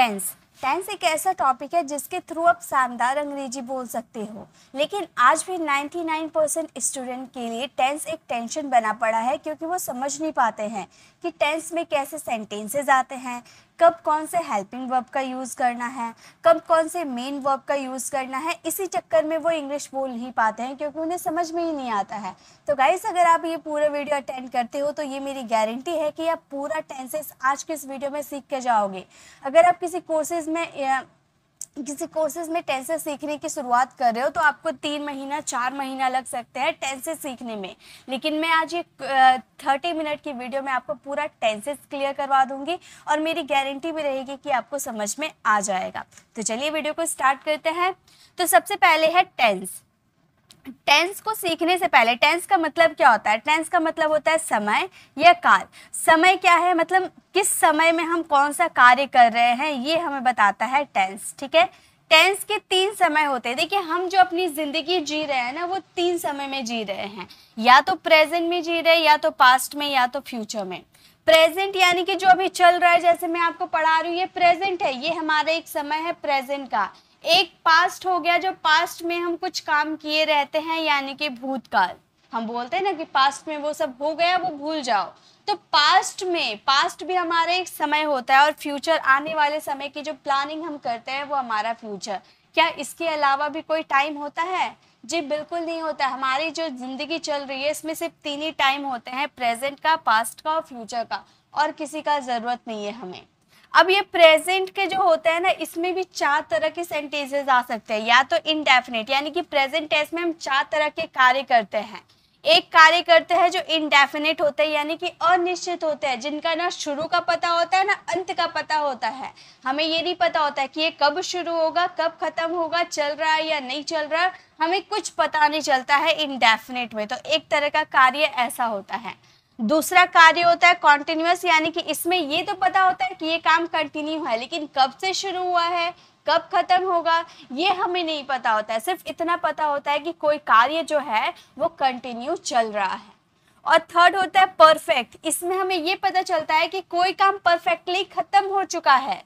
Tense tense एक ऐसा topic है जिसके थ्रू आप शानदार अंग्रेजी बोल सकते हो लेकिन आज भी 99 परसेंट स्टूडेंट के लिए टेंस एक टेंशन बना पड़ा है क्योंकि वो समझ नहीं पाते हैं कि टेंस में कैसे सेंटेंसेज आते हैं कब कौन से हेल्पिंग वर्ब का यूज़ करना है कब कौन से मेन वर्ब का यूज़ करना है इसी चक्कर में वो इंग्लिश बोल नहीं पाते हैं क्योंकि उन्हें समझ में ही नहीं आता है तो गाइस अगर आप ये पूरा वीडियो अटेंड करते हो तो ये मेरी गारंटी है कि आप पूरा टेंसेस आज के इस वीडियो में सीख के जाओगे अगर आप किसी कोर्सेज में किसी कोर्सेज में टेंसेस सीखने की शुरुआत कर रहे हो तो आपको तीन महीना चार महीना लग सकते हैं टेंसेस सीखने में लेकिन मैं आज ये थर्टी मिनट की वीडियो में आपको पूरा टेंसेस क्लियर करवा दूंगी और मेरी गारंटी भी रहेगी कि आपको समझ में आ जाएगा तो चलिए वीडियो को स्टार्ट करते हैं तो सबसे पहले है टेंस टेंस को सीखने से पहले टेंस का मतलब क्या होता है टेंस का मतलब होता है समय या काल समय क्या है मतलब किस समय में हम कौन सा कार्य कर रहे हैं ये हमें बताता है टेंस ठीक है टेंस के तीन समय होते हैं देखिए हम जो अपनी ज़िंदगी जी रहे हैं ना वो तीन समय में जी रहे हैं या तो प्रेजेंट में जी रहे हैं या तो पास्ट में या तो फ्यूचर में प्रेजेंट यानी कि जो अभी चल रहा है जैसे मैं आपको पढ़ा रही हूँ ये प्रेजेंट है ये हमारा एक समय है प्रेजेंट का एक पास्ट हो गया जो पास्ट में हम कुछ काम किए रहते हैं यानी कि भूतकाल हम बोलते हैं ना कि पास्ट में वो सब हो गया वो भूल जाओ तो पास्ट में पास्ट भी हमारा एक समय होता है और फ्यूचर आने वाले समय की जो प्लानिंग हम करते हैं वो हमारा फ्यूचर क्या इसके अलावा भी कोई टाइम होता है जी बिल्कुल नहीं होता हमारी जो ज़िंदगी चल रही है इसमें सिर्फ तीन ही टाइम होते हैं प्रेजेंट का पास्ट का और फ्यूचर का और किसी का ज़रूरत नहीं है हमें अब ये प्रेजेंट के जो होते हैं ना इसमें भी चार तरह के सेंटेंसेस आ सकते हैं या तो इनडेफिनेट यानी कि प्रेजेंट टेंस में हम चार तरह के कार्य करते हैं एक कार्य करते हैं जो इनडेफिनेट होते हैं यानी कि अनिश्चित होते हैं जिनका ना शुरू का पता होता है ना अंत का पता होता है हमें ये नहीं पता होता है कि ये कब शुरू होगा कब खत्म होगा चल रहा है या नहीं चल रहा हमें कुछ पता नहीं चलता है इनडेफिनेट में तो एक तरह का कार्य ऐसा होता है दूसरा कार्य होता है कॉन्टिन्यूस यानी कि इसमें ये तो पता होता है कि ये काम कंटिन्यू है लेकिन कब से शुरू हुआ है कब खत्म होगा ये हमें नहीं पता होता है सिर्फ इतना पता होता है कि कोई कार्य जो है वो कंटिन्यू चल रहा है और थर्ड होता है परफेक्ट इसमें हमें ये पता चलता है कि कोई काम परफेक्टली खत्म हो चुका है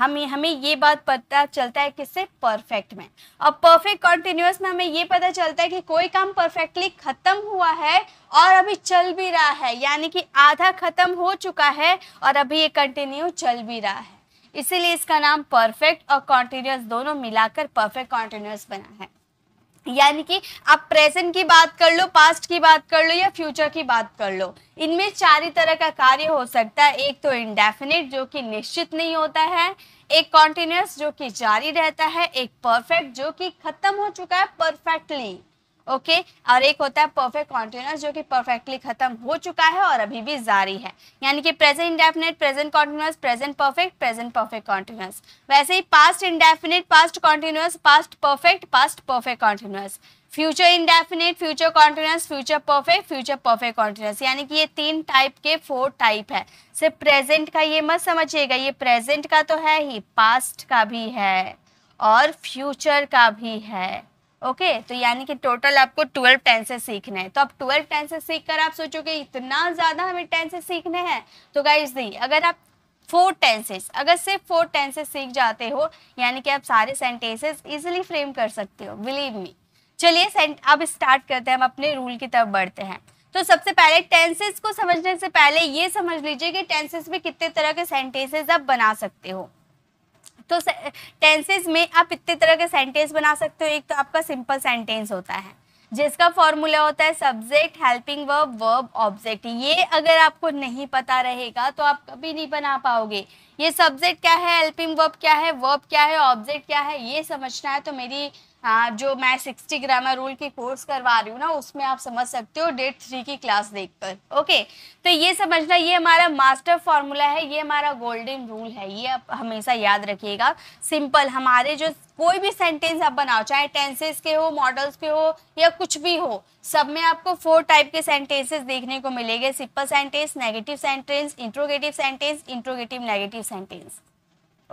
हमें हमें ये बात पता चलता है किससे परफेक्ट में अब परफेक्ट कॉन्टिन्यूस में हमें ये पता चलता है कि कोई काम परफेक्टली ख़त्म हुआ है और अभी चल भी रहा है यानी कि आधा ख़त्म हो चुका है और अभी ये कंटिन्यू चल भी रहा है इसीलिए इसका नाम परफेक्ट और कॉन्टिन्यूस दोनों मिलाकर परफेक्ट कॉन्टिन्यूस बना है यानी कि आप प्रेजेंट की बात कर लो पास्ट की बात कर लो या फ्यूचर की बात कर लो इनमें चार ही तरह का कार्य हो सकता है एक तो इनडेफिनेट जो कि निश्चित नहीं होता है एक कॉन्टिन्यूस जो कि जारी रहता है एक परफेक्ट जो कि खत्म हो चुका है परफेक्टली ओके और एक होता है परफेक्ट कॉन्टिन्यूस जो कि परफेक्टली खत्म हो चुका है और अभी भी जारी है यानी कि present indefinite present continuous present perfect present perfect continuous वैसे ही past indefinite past continuous past perfect past perfect continuous future indefinite future continuous future perfect future perfect continuous यानी कि ये तीन टाइप के फोर टाइप है सिर्फ प्रेजेंट का ये मत समझिएगा ये प्रेजेंट का तो है ही पास्ट का भी है और फ्यूचर का भी है ओके okay, तो यानी कि टोटल आपको ट्वेल्व टेंसेस सीखने हैं तो अब ट्वेल्व टेंसेस सीख कर आप सोचोगे इतना ज़्यादा हमें टेंसेस सीखने हैं तो गाइज नहीं अगर आप फोर टेंसेस अगर सिर्फ फोर टेंसेस सीख जाते हो यानी कि आप सारे सेंटेंसेस इजिली फ्रेम कर सकते हो बिलीव मी चलिए अब स्टार्ट करते हैं हम अपने रूल की तरफ बढ़ते हैं तो सबसे पहले टेंसेस को समझने से पहले ये समझ लीजिए कि टेंसेस में कितने तरह के सेंटेंसेस आप बना सकते हो तो टेंसेज में आप इतने तरह के सेंटेंस बना सकते हो एक तो आपका सिंपल सेंटेंस होता है जिसका फॉर्मूला होता है subject helping verb verb object ये अगर आपको नहीं पता रहेगा तो आप कभी नहीं बना पाओगे ये सब्जेक्ट क्या है हेल्पिंग वर्ब क्या है वर्ब क्या है ऑब्जेक्ट क्या है ये समझना है तो मेरी हाँ जो मैं सिक्सटी ग्रामर रूल की कोर्स करवा रही हूँ ना उसमें आप समझ सकते हो डेट थ्री की क्लास देखकर ओके तो ये समझना ये हमारा मास्टर फॉर्मूला है ये हमारा गोल्डन रूल है ये आप हमेशा याद रखिएगा सिंपल हमारे जो कोई भी सेंटेंस आप बनाओ चाहे टेंसेस के हो मॉडल्स के हो या कुछ भी हो सब में आपको फोर टाइप के सेंटेंसेस देखने को मिलेंगे simple sentence negative sentence interrogative sentence interrogative negative sentence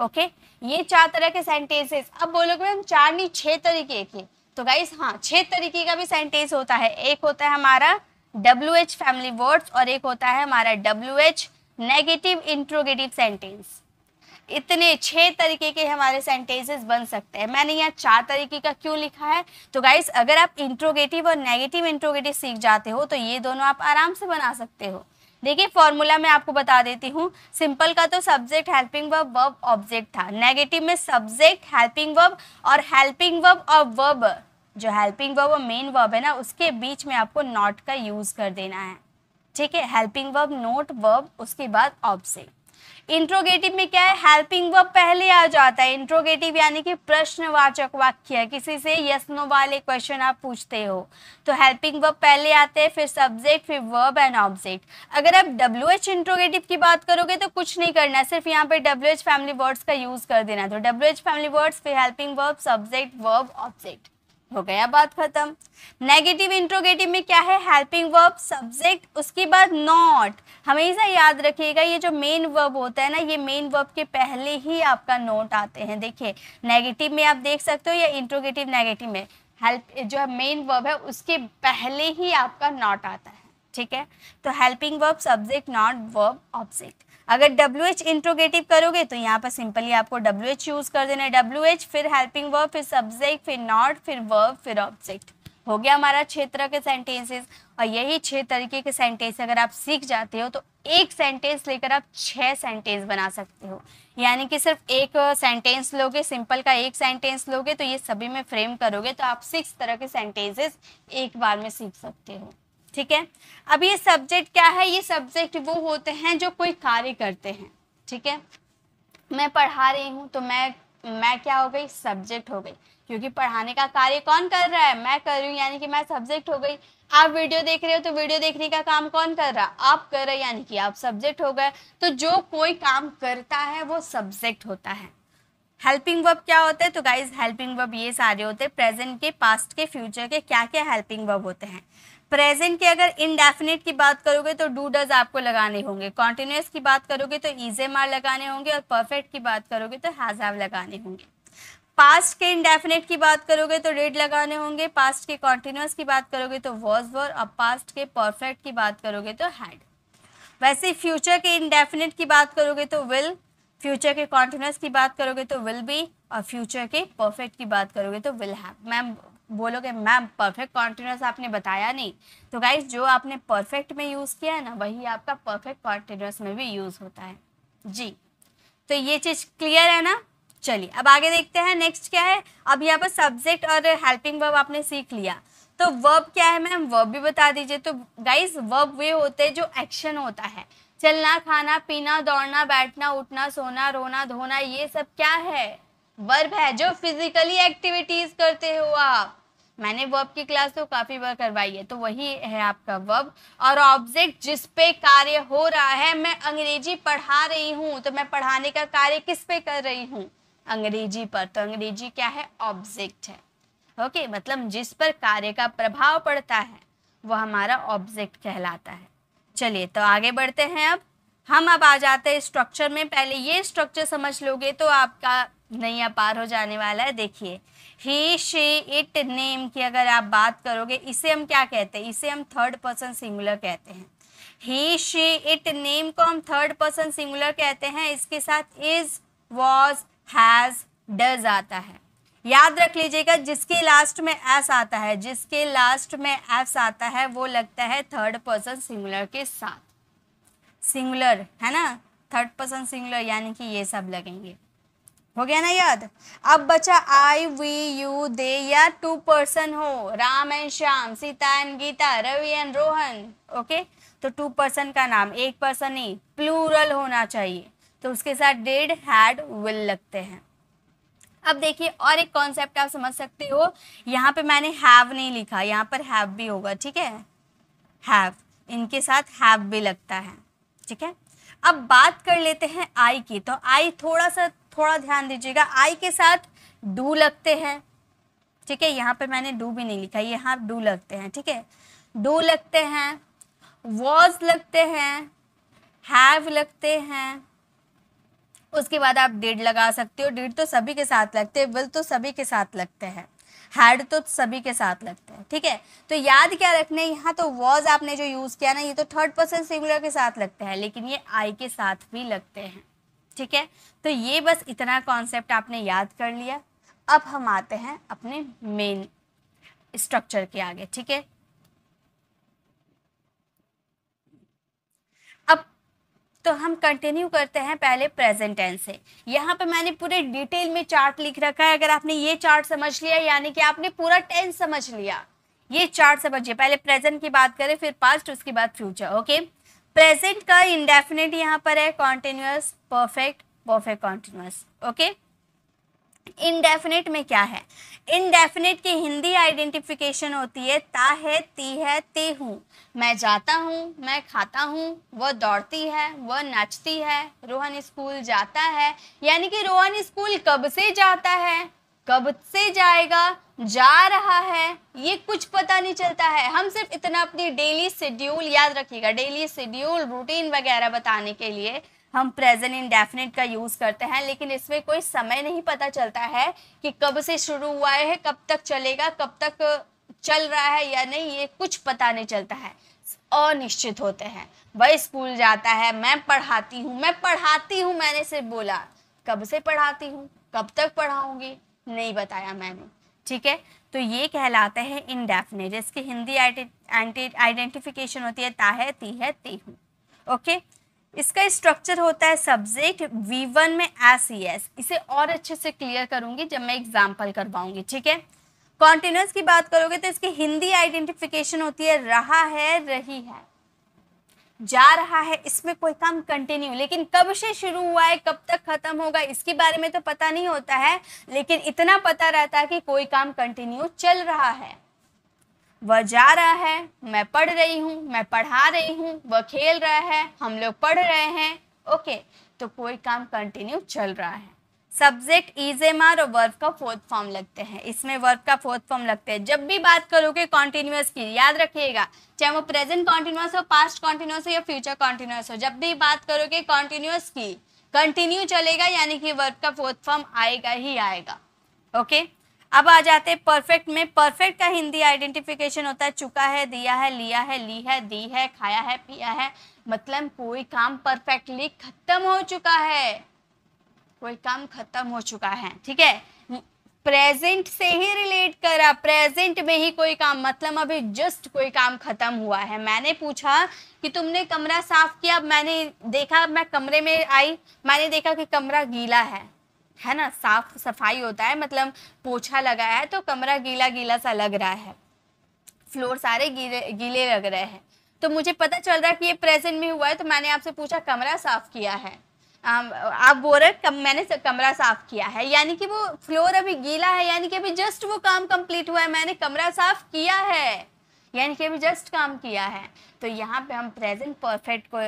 okay ये चार तरह के सेंटेंसेस अब बोलोगे हम चार नहीं छह तरीके के तो गाइस हाँ छह तरीके का भी सेंटेंस होता है एक होता है हमारा डब्ल्यू एच फैमिली वर्ड्स और एक होता है हमारा W H negative interrogative sentence इतने छह तरीके के हमारे सेंटेंसेस बन सकते हैं मैंने यहाँ चार तरीके का क्यों लिखा है तो गाइस अगर आप इंट्रोगेटिव और नेगेटिव इंट्रोगेटिव सीख जाते हो तो ये दोनों आप आराम से बना सकते हो देखिए फॉर्मूला मैं आपको बता देती हूँ सिंपल का तो subject helping verb verb object था नेगेटिव में सब्जेक्ट हेल्पिंग वर्ब और हेल्पिंग वर्ब और वर्ब जो हेल्पिंग वर्ब और मेन वर्ब है ना उसके बीच में आपको नॉट का यूज़ कर देना है ठीक है हेल्पिंग वर्ब नोट वर्ब उसके बाद ऑब्जेक्ट इंट्रोगेटिव में क्या है हेल्पिंग वर्ब पहले आ जाता है इंट्रोगेटिव यानी कि प्रश्नवाचक वाक्य किसी से यस नो वाले क्वेश्चन आप पूछते हो तो हेल्पिंग वर्ब पहले आते हैं फिर सब्जेक्ट फिर वर्ब एंड ऑब्जेक्ट अगर आप डब्ल्यू एच इंट्रोगेटिव की बात करोगे तो कुछ नहीं करना सिर्फ यहाँ पे डब्ल्यू एच फैमिली वर्ड्स का यूज कर देना तो डब्ल्यू एच फैमिली वर्ड्स फिर helping verb subject verb object हो गया बात खत्म नेगेटिव इंट्रोगेटिव में क्या है हेल्पिंग वर्ब सब्जेक्ट उसके बाद नॉट हमेशा याद रखिएगा ये जो मेन वर्ब होता है ना ये मेन वर्ब के पहले ही आपका नोट आते हैं देखिए नेगेटिव में आप देख सकते हो या इंट्रोगेटिव नेगेटिव में हेल्प जो मेन वर्ब है उसके पहले ही आपका नॉट आता है ठीक है तो helping verb subject not verb object अगर डब्ल्यू एच इंट्रोगेटिव करोगे तो यहाँ पर सिंपली आपको डब्ल्यू एच यूज़ कर देना है डब्ल्यू एच फिर हेल्पिंग वर्ब फिर सब्जेक्ट फिर नॉट फिर वर्ब फिर ऑब्जेक्ट हो गया हमारा छः तरह के सेंटेंसेस और यही छः तरीके के सेंटेंस अगर आप सीख जाते हो तो एक सेंटेंस लेकर आप छः सेंटेंस बना सकते हो यानी कि सिर्फ एक सेंटेंस लोगे सिंपल का एक सेंटेंस लोगे तो ये सभी में फ्रेम करोगे तो आप सिक्स तरह के सेंटेंसेस एक बार में सीख सकते हो ठीक है अब ये सब्जेक्ट क्या है ये सब्जेक्ट वो होते हैं जो कोई कार्य करते हैं ठीक है मैं पढ़ा रही हूँ तो मैं मैं क्या हो गई सब्जेक्ट हो गई क्योंकि पढ़ाने का कार्य कौन कर रहा है मैं कर रही हूँ यानी कि मैं सब्जेक्ट हो गई आप वीडियो देख रहे हो तो वीडियो देखने का काम कौन कर रहा आप कर रहे यानी कि आप सब्जेक्ट हो गए तो जो कोई काम करता है वो सब्जेक्ट होता है हेल्पिंग वर्ब क्या होते हैं तो गाइज हेल्पिंग वर्ब ये सारे होते हैं प्रेजेंट के पास्ट के फ्यूचर के क्या क्या हेल्पिंग वर्ब होते हैं प्रेजेंट के अगर इनडेफिनेट की बात करोगे तो डू डज आपको लगाने होंगे कॉन्टिन्यूस की बात करोगे तो ईजे मार लगाने होंगे और परफेक्ट की बात करोगे तो हैज हैव लगाने होंगे पास्ट के इनडेफिनेट की बात करोगे तो डेड लगाने होंगे पास्ट के कॉन्टिन्यूस की बात करोगे तो वॉज वर और पास्ट के परफेक्ट की बात करोगे तो हैड वैसे फ्यूचर के इनडेफिनेट की बात करोगे तो विल फ्यूचर के कॉन्टिन्यूस की बात करोगे तो विल बी और फ्यूचर के परफेक्ट की बात करोगे तो विल हैव मैम बोलोगे मैम परफेक्ट कॉन्टिन्यूस आपने बताया नहीं तो गाइज जो आपने परफेक्ट में यूज़ किया है ना वही आपका परफेक्ट कॉन्टिन्यूस में भी यूज़ होता है जी तो ये चीज़ क्लियर है ना चलिए अब आगे देखते हैं नेक्स्ट क्या है अब यहाँ पर सब्जेक्ट और हेल्पिंग वर्ब आपने सीख लिया तो वर्ब क्या है मैम वर्ब भी बता दीजिए तो गाइज वर्ब वे होते हैं जो एक्शन होता है चलना खाना पीना दौड़ना बैठना उठना सोना रोना धोना ये सब क्या है वर्ब है जो फिजिकली एक्टिविटीज करते हो आप मैंने वर्ब की क्लास तो काफ़ी बार करवाई है तो वही है आपका वर्ब और ऑब्जेक्ट जिस पे कार्य हो रहा है मैं अंग्रेजी पढ़ा रही हूँ तो मैं पढ़ाने का कार्य किस पे कर रही हूँ अंग्रेजी पर तो अंग्रेजी क्या है ऑब्जेक्ट है ओके मतलब जिस पर कार्य का प्रभाव पड़ता है वो हमारा ऑब्जेक्ट कहलाता है चलिए तो आगे बढ़ते हैं अब हम अब आ जाते हैं स्ट्रक्चर में पहले ये स्ट्रक्चर समझ लोगे तो आपका नैया पार हो जाने वाला है देखिए ही शी इट नेम की अगर आप बात करोगे इसे हम क्या कहते हैं इसे हम थर्ड पर्सन सिंगुलर कहते हैं ही शी इट नेम को हम थर्ड पर्सन सिंगुलर कहते हैं इसके साथ इज वॉज हैज डज आता है याद रख लीजिएगा जिसके लास्ट में एस आता है जिसके लास्ट में एस आता है वो लगता है थर्ड पर्सन सिंगुलर के साथ सिंगुलर है ना थर्ड पर्सन सिंगुलर यानी कि ये सब लगेंगे हो गया ना याद अब बचा आई वी यू दे या टू पर्सन हो Ram and Shyam Sita and Gita Ravi and Rohan okay तो टू पर्सन का नाम एक पर्सन नहीं प्लूरल होना चाहिए तो उसके साथ डेड हैड विल लगते हैं अब देखिए और एक कॉन्सेप्ट आप समझ सकते हो यहाँ पे मैंने हैव नहीं लिखा यहाँ पर हैव भी होगा ठीक है हैव इनके साथ हैव भी लगता है ठीक है अब बात कर लेते हैं आई की तो आई थोड़ा सा थोड़ा ध्यान दीजिएगा आई के साथ डू लगते हैं ठीक है यहाँ पे मैंने डू भी नहीं लिखा यहाँ डू लगते हैं ठीक है डू लगते हैं वॉज लगते हैं हैव लगते हैं उसके बाद आप डेड लगा सकते हो डेड तो सभी के साथ लगते हैं विल तो सभी के साथ लगते हैं हैड तो सभी के साथ लगते हैं ठीक है तो याद क्या रखना है यहाँ तो वॉज आपने जो यूज़ किया ना ये तो थर्ड पर्सन सिंगुलर के साथ लगते हैं लेकिन ये आई के साथ भी लगते हैं ठीक है तो ये बस इतना कॉन्सेप्ट आपने याद कर लिया अब हम आते हैं अपने मेन स्ट्रक्चर के आगे ठीक है अब तो हम कंटिन्यू करते हैं पहले प्रेजेंट टेंस से यहाँ पे मैंने पूरे डिटेल में चार्ट लिख रखा है अगर आपने ये चार्ट समझ लिया यानी कि आपने पूरा टेंस समझ लिया ये चार्ट समझिए पहले प्रेजेंट की बात करें फिर पास्ट उसके बाद फ्यूचर ओके प्रेजेंट का इंडेफिनेट यहाँ पर है continuous perfect perfect continuous okay indefinite में क्या है इनडेफिनेट की हिंदी आइडेंटिफिकेशन होती है ता है ती है ती हूँ मैं जाता हूँ मैं खाता हूँ वह दौड़ती है वह नाचती है रोहन स्कूल जाता है यानी कि रोहन स्कूल कब से जाता है कब से जाएगा जा रहा है ये कुछ पता नहीं चलता है हम सिर्फ इतना अपनी डेली शेड्यूल याद रखिएगा डेली शेड्यूल रूटीन वगैरह बताने के लिए हम प्रेजेंट इंडेफिनेट का यूज़ करते हैं लेकिन इसमें कोई समय नहीं पता चलता है कि कब से शुरू हुआ है कब तक चलेगा कब तक चल रहा है या नहीं ये कुछ पता नहीं चलता है अनिश्चित होते हैं वही स्कूल जाता है मैं पढ़ाती हूँ मैं पढ़ाती हूँ मैंने सिर्फ बोला कब से पढ़ाती हूँ कब तक पढ़ाऊंगी नहीं बताया मैंने ठीक है तो ये कहलाते हैं इनडेफिनेट इसकी हिंदी आइडेंटिफिकेशन होती है ता है ती है ते हूँ ओके इसका स्ट्रक्चर होता है सब्जेक्ट वी वन में एस ई एस इसे और अच्छे से क्लियर करूंगी जब मैं एग्जाम्पल करवाऊंगी ठीक है कॉन्टिन्यूस की बात करोगे तो इसकी हिंदी आइडेंटिफिकेशन होती है रहा है रही है जा रहा है इसमें कोई काम कंटिन्यू लेकिन कब से शुरू हुआ है कब तक खत्म होगा इसके बारे में तो पता नहीं होता है लेकिन इतना पता रहता है कि कोई काम कंटिन्यू चल रहा है वह जा रहा है मैं पढ़ रही हूँ मैं पढ़ा रही हूँ वह खेल रहा है हम लोग पढ़ रहे हैं ओके तो कोई काम कंटिन्यू चल रहा है सब्जेक्ट इज एम आर और वर्क का फोर्थ फॉर्म लगते हैं इसमें वर्क का फोर्थ फॉर्म लगते हैं जब भी बात करोगे कॉन्टिन्यूस की याद रखिएगा चाहे वो प्रेजेंट कॉन्टिन्यूस हो पास्ट कॉन्टिन्यूस हो या फ्यूचर कॉन्टिन्यूस हो जब भी बात करोगे कॉन्टिन्यूस की कंटिन्यू चलेगा यानी कि वर्क का फोर्थ फॉर्म आएगा ही आएगा ओके अब आ जाते हैं परफेक्ट में परफेक्ट का हिंदी आइडेंटिफिकेशन होता है चुका है दिया है लिया है ली है दी है खाया है पिया है मतलब कोई काम परफेक्टली खत्म हो चुका है कोई काम खत्म हो चुका है ठीक है प्रेजेंट से ही रिलेट करा प्रेजेंट में ही कोई काम मतलब अभी जस्ट कोई काम खत्म हुआ है मैंने पूछा कि तुमने कमरा साफ किया मैंने देखा मैं कमरे में आई मैंने देखा कि कमरा गीला है है ना साफ सफाई होता है मतलब पोछा लगाया है तो कमरा गीला गीला सा लग रहा है फ्लोर सारे गीले गीले लग रहे हैं तो मुझे पता चल रहा है कि ये प्रेजेंट में हुआ है तो मैंने आपसे पूछा कमरा साफ किया है आप रहे कम, मैंने कमरा साफ़ किया है यानी कि वो फ्लोर अभी गीला है यानी कि अभी जस्ट वो काम कंप्लीट हुआ है मैंने कमरा साफ़ किया है यानी कि अभी जस्ट काम किया है तो यहाँ पे हम प्रेजेंट परफेक्ट को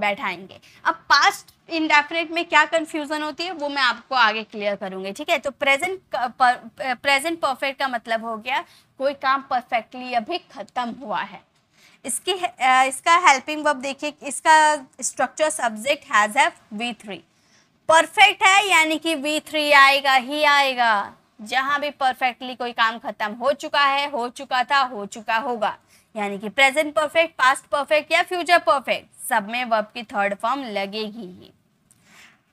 बैठाएंगे अब पास्ट इंडेफिनेट में क्या कंफ्यूजन होती है वो मैं आपको आगे क्लियर करूंगी ठीक है तो प्रेजेंट प्रेजेंट परफेक्ट का मतलब हो गया कोई काम परफेक्टली अभी खत्म हुआ है इसकी इसका हेल्पिंग वर्ब देखिए इसका structure subject has have V three perfect है यानी कि वी थ्री आएगा ही आएगा जहां भी परफेक्टली कोई काम खत्म हो चुका है हो चुका था हो चुका होगा यानी कि प्रेजेंट परफेक्ट पास्ट परफेक्ट या फ्यूचर परफेक्ट सब में वर्ब की थर्ड फॉर्म लगेगी ही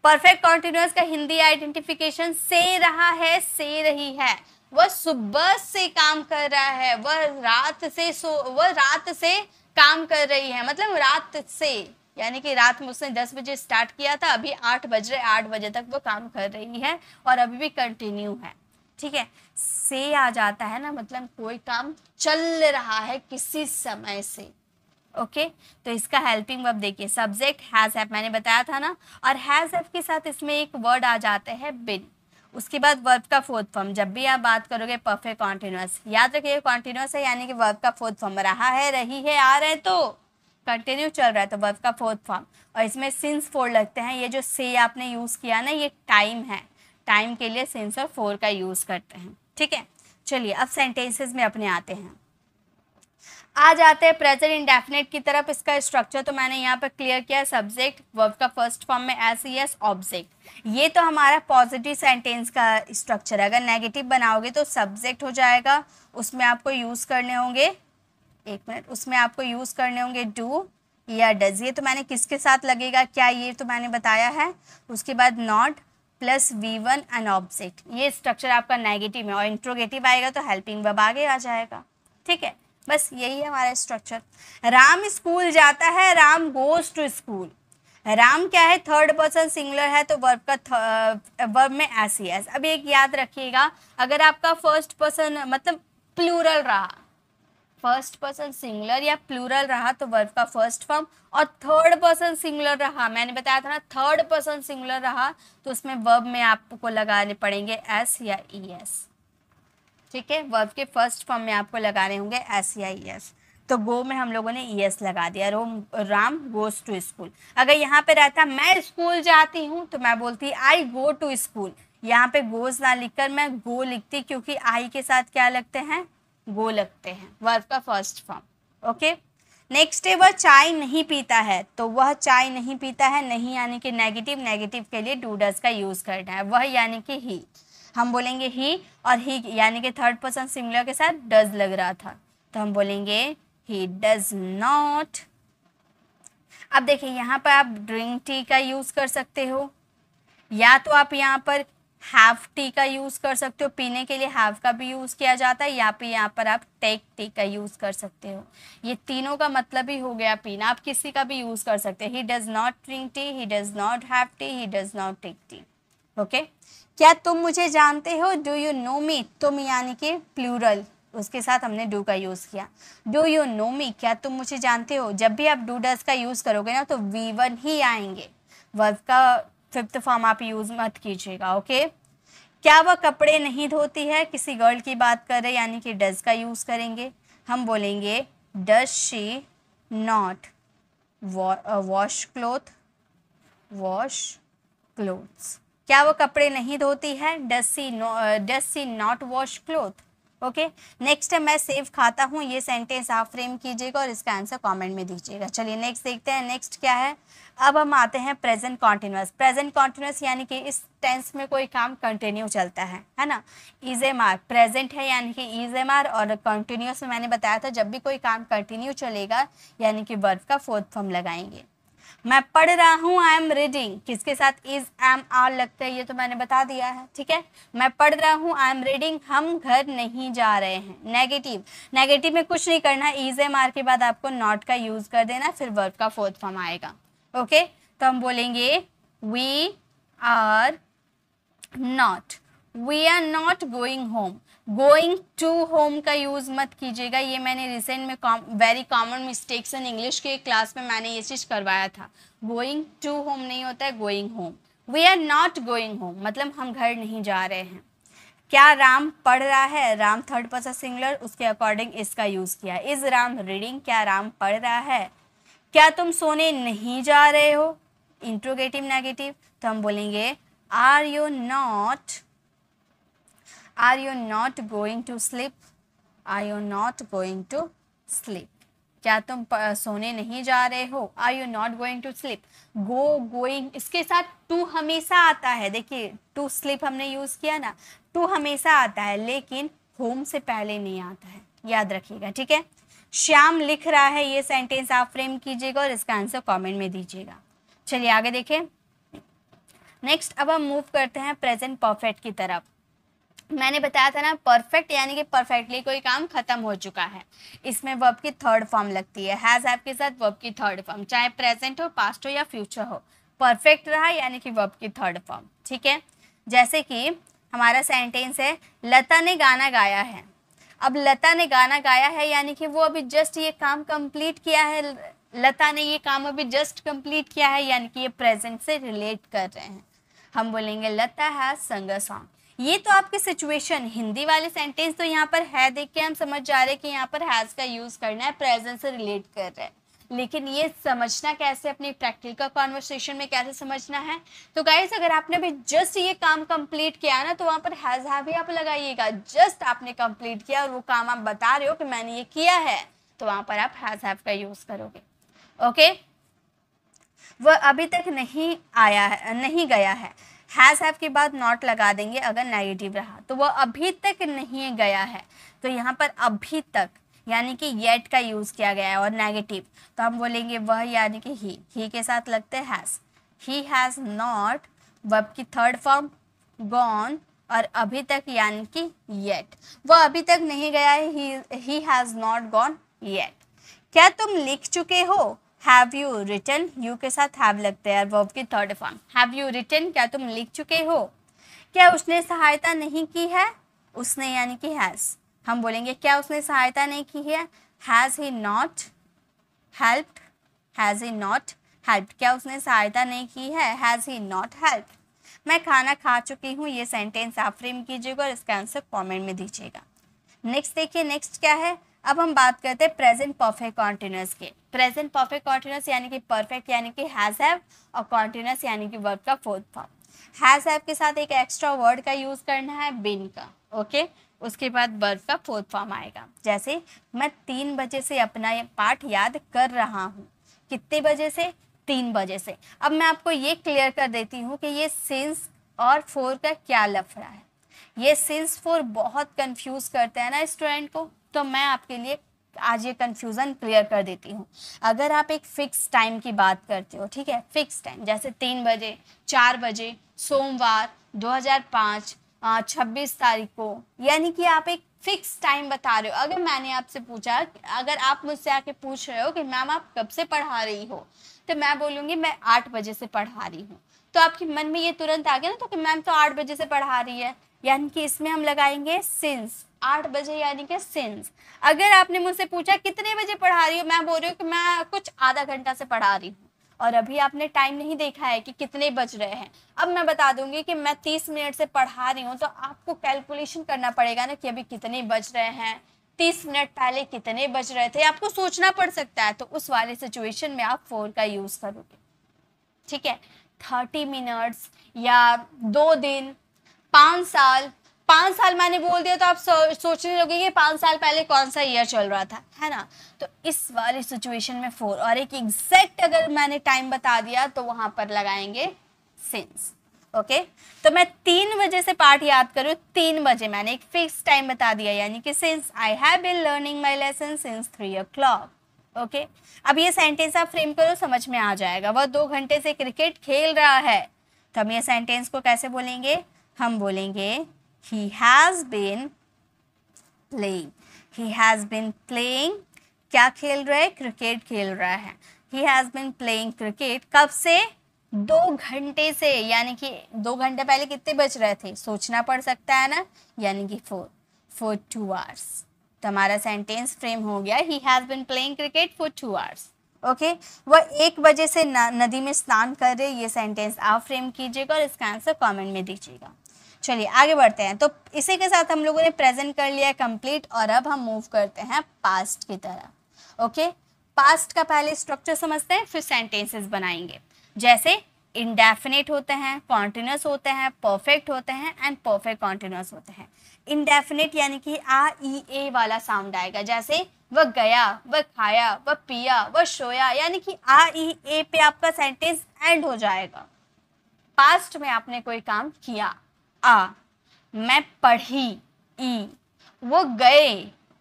परफेक्ट कॉन्टिन्यूस का हिंदी आइडेंटिफिकेशन से रहा है से रही है वह सुबह से काम कर रहा है वह रात से सो वह रात से काम कर रही है मतलब रात से यानी कि रात में उसने दस बजे स्टार्ट किया था अभी आठ बज रहे आठ बजे तक वो काम कर रही है और अभी भी कंटिन्यू है ठीक है से आ जाता है ना मतलब कोई काम चल रहा है किसी समय से ओके तो इसका हेल्पिंग वर्ब देखिए सब्जेक्ट हैज़ हैव मैंने बताया था ना और हैज़ हैव के साथ इसमें एक वर्ड आ जाते हैं बिन उसके बाद वर्ब का फोर्थ फॉर्म जब भी आप बात करोगे परफेक्ट कॉन्टिन्यूस याद रखिए कॉन्टिन्यूस है यानी कि वर्ब का फोर्थ फॉर्म रहा है रही है आ रहे तो कंटिन्यू चल रहा है तो वर्ब का फोर्थ फॉर्म और इसमें सिंस फोर लगते हैं ये जो से आपने यूज़ किया ना ये टाइम है टाइम के लिए सिंस और फोर का यूज़ करते हैं ठीक है चलिए अब सेंटेंसेस में अपने आते हैं आ जाते हैं प्रेजेंट इंडेफिनेट की तरफ इसका स्ट्रक्चर तो मैंने यहाँ पर क्लियर किया सब्जेक्ट वर्ब का फर्स्ट फॉर्म में एस ई एस ऑब्जेक्ट ये तो हमारा पॉजिटिव सेंटेंस का स्ट्रक्चर है अगर नेगेटिव बनाओगे तो सब्जेक्ट हो जाएगा उसमें आपको यूज़ करने होंगे एक मिनट उसमें आपको यूज़ करने होंगे डू या डज ये तो मैंने किसके साथ लगेगा क्या ये तो मैंने बताया है उसके बाद not plus V one and object ये स्ट्रक्चर आपका नेगेटिव है और इंट्रोगेटिव आएगा तो हेल्पिंग वर्ब आगे आ जाएगा ठीक है बस यही है हमारा स्ट्रक्चर राम स्कूल जाता है Ram goes to school Ram क्या है थर्ड पर्सन सिंगलर है तो वर्ब का वर्ब में एस ही एस अब एक याद रखिएगा अगर आपका फर्स्ट पर्सन मतलब प्लूरल रहा फर्स्ट पर्सन सिंगलर या प्लूरल रहा तो वर्ब का फर्स्ट फॉर्म और थर्ड पर्सन सिंगलर रहा मैंने बताया था ना थर्ड पर्सन सिंगुलर रहा तो उसमें वर्ब में आपको लगाने पड़ेंगे एस या ई e एस ठीक है वर्ब के फर्स्ट फॉर्म में आपको लगाने होंगे एस या ई एस तो गो में हम लोगों ने ई e एस लगा दिया रोम राम गोज टू स्कूल अगर यहाँ पे रहता मैं स्कूल जाती हूँ तो मैं बोलती आई गो टू स्कूल यहाँ पे गोज ना लिखकर मैं गो लिखती क्योंकि आई के साथ क्या लगते हैं गो लगते हैं वर्ब का फर्स्ट फॉर्म ओके नेक्स्ट है वह चाय नहीं पीता है तो वह चाय नहीं पीता है नहीं यानी कि नेगेटिव नेगेटिव के लिए डूडस का यूज़ करना है वह यानी कि ही हम बोलेंगे ही और ही यानी कि थर्ड पर्सन सिंगुलर के साथ डज लग रहा था तो हम बोलेंगे ही डज नॉट अब देखिए यहाँ पर आप ड्रिंक टी का यूज़ कर सकते हो या तो आप यहाँ पर हाफ टी का यूज़ कर सकते हो पीने के लिए हाफ का भी यूज़ किया जाता है या फिर यहाँ पर आप टेक टी का यूज़ कर सकते हो ये तीनों का मतलब ही हो गया पीना आप किसी का भी यूज़ कर सकते हो he does not drink tea he does not have tea he does not take tea okay क्या तुम मुझे जानते हो डू यू नो मी तुम यानी कि प्लूरल उसके साथ हमने डू का यूज़ किया डू यू नो मी क्या तुम मुझे जानते हो जब भी आप डू डस का यूज़ करोगे ना तो वी वन ही आएंगे वर्ब का फिफ्थ फॉर्म आप यूज़ मत कीजिएगा ओके क्या वह कपड़े नहीं धोती है किसी गर्ल की बात कर रहे यानी कि डज का यूज़ करेंगे हम बोलेंगे does she not wash cloth wash clothes क्या वो कपड़े नहीं धोती है does she does she not wash cloth okay next है मैं सेव खाता हूँ ये सेंटेंस आप फ्रेम कीजिएगा और इसका आंसर कमेंट में दीजिएगा चलिए नेक्स्ट देखते हैं नेक्स्ट क्या है अब हम आते हैं प्रेजेंट कॉन्टिन्यूस प्रेजेंट कॉन्टिन्यूस यानी कि इस टेंस में कोई काम कंटिन्यू चलता है है ना इज एम आर प्रेजेंट है यानी कि इज एम आर और कंटिन्यूस में मैंने बताया था जब भी कोई काम कंटिन्यू चलेगा यानी कि वर्ब का फोर्थ फॉर्म लगाएंगे मैं पढ़ रहा हूँ आई एम रीडिंग किसके साथ इज एम आर लगता है ये तो मैंने बता दिया है ठीक है मैं पढ़ रहा हूँ आई एम रीडिंग हम घर नहीं जा रहे हैं नेगेटिव नेगेटिव में कुछ नहीं करना इज एम आर के बाद आपको नॉट का यूज़ कर देना फिर वर्ब का फोर्थ फॉर्म आएगा ओके तो हम बोलेंगे we are not we are not going home going to home का यूज़ मत कीजिएगा ये मैंने रिसेंट में कॉम very common mistakes in English के क्लास में मैंने ये चीज़ करवाया था गोइंग टू होम नहीं होता है going home we are not going home मतलब हम घर नहीं जा रहे हैं क्या राम पढ़ रहा है राम थर्ड पर्सन सिंगुलर उसके अकॉर्डिंग इसका यूज़ किया इज़ राम रीडिंग क्या राम पढ़ रहा है क्या तुम सोने नहीं जा रहे हो इंट्रोगेटिव नेगेटिव तो हम बोलेंगे are you not are you not going to sleep are you not going to sleep क्या तुम सोने नहीं जा रहे हो are you not going to sleep go going इसके साथ टू हमेशा आता है देखिए टू स्लिप हमने यूज़ किया ना टू हमेशा आता है लेकिन होम से पहले नहीं आता है याद रखिएगा ठीक है श्याम लिख रहा है ये सेंटेंस आप फ्रेम कीजिएगा और इसका आंसर कमेंट में दीजिएगा चलिए आगे देखें नेक्स्ट अब हम मूव करते हैं प्रेजेंट परफेक्ट की तरफ मैंने बताया था ना परफेक्ट यानी कि परफेक्टली कोई काम खत्म हो चुका है इसमें वर्ब की थर्ड फॉर्म लगती है हैज़ ऐप के साथ वर्ब की थर्ड फॉर्म चाहे प्रेजेंट हो पास्ट हो या फ्यूचर हो परफेक्ट रहा यानी कि वर्ब की थर्ड फॉर्म ठीक है जैसे कि हमारा सेंटेंस है लता ने गाना गाया है अब लता ने गाना गाया है यानी कि वो अभी जस्ट ये काम कंप्लीट किया है लता ने ये काम अभी जस्ट कंप्लीट किया है यानी कि ये प्रेजेंट से रिलेट कर रहे हैं हम बोलेंगे लता हैज़ संग सॉन्ग ये तो आपकी सिचुएशन हिंदी वाले सेंटेंस तो यहाँ पर है देख के हम समझ जा रहे हैं कि यहाँ पर हैज़ का यूज़ करना है प्रेजेंट से रिलेट कर रहे हैं लेकिन ये समझना कैसे अपनी प्रैक्टिकल कॉन्वर्सेशन में कैसे समझना है तो गाइज अगर आपने अभी जस्ट ये काम कंप्लीट किया ना तो वहाँ पर हैज़ हैव ही आप लगाइएगा जस्ट आपने कंप्लीट किया और वो काम आप बता रहे हो कि मैंने ये किया है तो वहां पर आप हैज़ हैव का यूज़ करोगे ओके वह अभी तक नहीं आया है नहीं गया है हैज़ हैव के बाद नॉट लगा देंगे अगर नेगेटिव रहा तो वो अभी तक नहीं गया है तो यहाँ पर अभी तक यानी कि येट का यूज़ किया गया है और नेगेटिव तो हम बोलेंगे वह यानी कि ही ही के साथ लगते has he has not verb की थर्ड फॉर्म गॉन और अभी तक यानी कि येट वो अभी तक नहीं गया है he has not gone yet क्या तुम लिख चुके हो हैव यू रिटर्न यू के साथ हैव लगते हैं वर्ब की third form have you return क्या तुम लिख चुके हो क्या उसने सहायता नहीं की है उसने यानी कि हैज़ हम बोलेंगे क्या उसने सहायता नहीं की है has he not helped has he not help क्या उसने सहायता नहीं की है हैज़ ही नॉट हेल्प मैं खाना खा चुकी हूँ ये सेंटेंस आप फ्रेम कीजिएगा और इसका आंसर कमेंट में दीजिएगा नेक्स्ट देखिए नेक्स्ट क्या है अब हम बात करते हैं प्रेजेंट परफेक्ट कॉन्टिन्यूस के प्रेजेंट परफेक्ट कॉन्टिन्यूस यानी कि परफेक्ट यानी कि हैज़ हैव और कॉन्टिन्यूस यानी कि वर्ब का फोर्थ फॉर्म हैज़ हैव के साथ एक एक्स्ट्रा वर्ड का यूज़ करना है बिन का ओके उसके बाद वर्ब का फोर्थ फॉर्म आएगा जैसे मैं तीन बजे से अपना पाठ याद कर रहा हूँ कितने बजे से तीन बजे से अब मैं आपको ये क्लियर कर देती हूँ कि ये सिंस और फोर का क्या लफड़ा है ये सिंस फोर बहुत कंफ्यूज करते हैं ना स्टूडेंट को तो मैं आपके लिए आज ये कन्फ्यूज़न क्लियर कर देती हूँ अगर आप एक फ़िक्स टाइम की बात करते हो ठीक है फ़िक्स टाइम जैसे तीन बजे चार बजे सोमवार 2005 छब्बीस तारीख को यानी कि आप एक फिक्स टाइम बता रहे हो अगर मैंने आपसे पूछा अगर आप मुझसे आके पूछ रहे हो कि मैम आप कब से पढ़ा रही हो तो मैं बोलूँगी मैं आठ बजे से पढ़ा रही हूँ तो आपके मन में ये तुरंत आ गया ना तो कि मैम तो आठ बजे से पढ़ा रही है यानी कि इसमें हम लगाएंगे सिंस आठ बजे यानी कि सिंस अगर आपने मुझसे पूछा कितने बजे पढ़ा रही हो मैं बोल रही हूँ कि मैं कुछ आधा घंटा से पढ़ा रही हूँ और अभी आपने टाइम नहीं देखा है कि कितने बज रहे हैं अब मैं बता दूंगी कि मैं तीस मिनट से पढ़ा रही हूँ तो आपको कैलकुलेशन करना पड़ेगा ना कि अभी कितने बज रहे हैं तीस मिनट पहले कितने बज रहे थे आपको सोचना पड़ सकता है तो उस वाले सिचुएशन में आप फोर का यूज़ करोगे ठीक है थर्टी मिनट्स या दो दिन पाँच साल पाँच साल मैंने बोल दिया तो आप सो, सोचने लगे कि पाँच साल पहले कौन सा ईयर चल रहा था है ना तो इस वाली सिचुएशन में फोर और एक एग्जैक्ट अगर मैंने टाइम बता दिया तो वहाँ पर लगाएंगे सिंस ओके तो मैं तीन बजे से पार्ट याद करूँ तीन बजे मैंने एक फिक्स टाइम बता दिया यानी कि since I have been learning my lesson since three o'clock okay अब ये सेंटेंस आप फ्रेम करो समझ में आ जाएगा वह दो घंटे से क्रिकेट खेल रहा है तो हम ये सेंटेंस को कैसे बोलेंगे हम बोलेंगे he has been playing he has been playing क्या खेल रहा है क्रिकेट खेल रहा है he has been playing cricket कब से दो घंटे से यानी कि दो घंटे पहले कितने बज रहे थे सोचना पड़ सकता है ना यानी कि फोर फोर टू आवर्स तो हमारा सेंटेंस फ्रेम हो गया he has been playing cricket for two hours okay वह एक बजे से नदी में स्नान कर रहे ये सेंटेंस आप फ्रेम कीजिएगा और इसका आंसर कमेंट में दीजिएगा चलिए आगे बढ़ते हैं तो इसी के साथ हम लोगों ने प्रेजेंट कर लिया कंप्लीट और अब हम मूव करते हैं पास्ट की तरह ओके पास्ट का पहले स्ट्रक्चर समझते हैं फिर सेंटेंसेस बनाएंगे जैसे इनडेफिनेट होते हैं कॉन्टिन्यूस होते हैं परफेक्ट होते हैं एंड परफेक्ट कॉन्टिन्यूस होते हैं इनडेफिनेट यानी कि आ ई ए वाला साउंड आएगा जैसे वह गया वह खाया वह पिया वह सोया यानी कि आ ई ए पे आपका सेंटेंस एंड हो जाएगा पास्ट में आपने कोई काम किया आ मैं पढ़ी ई वो गए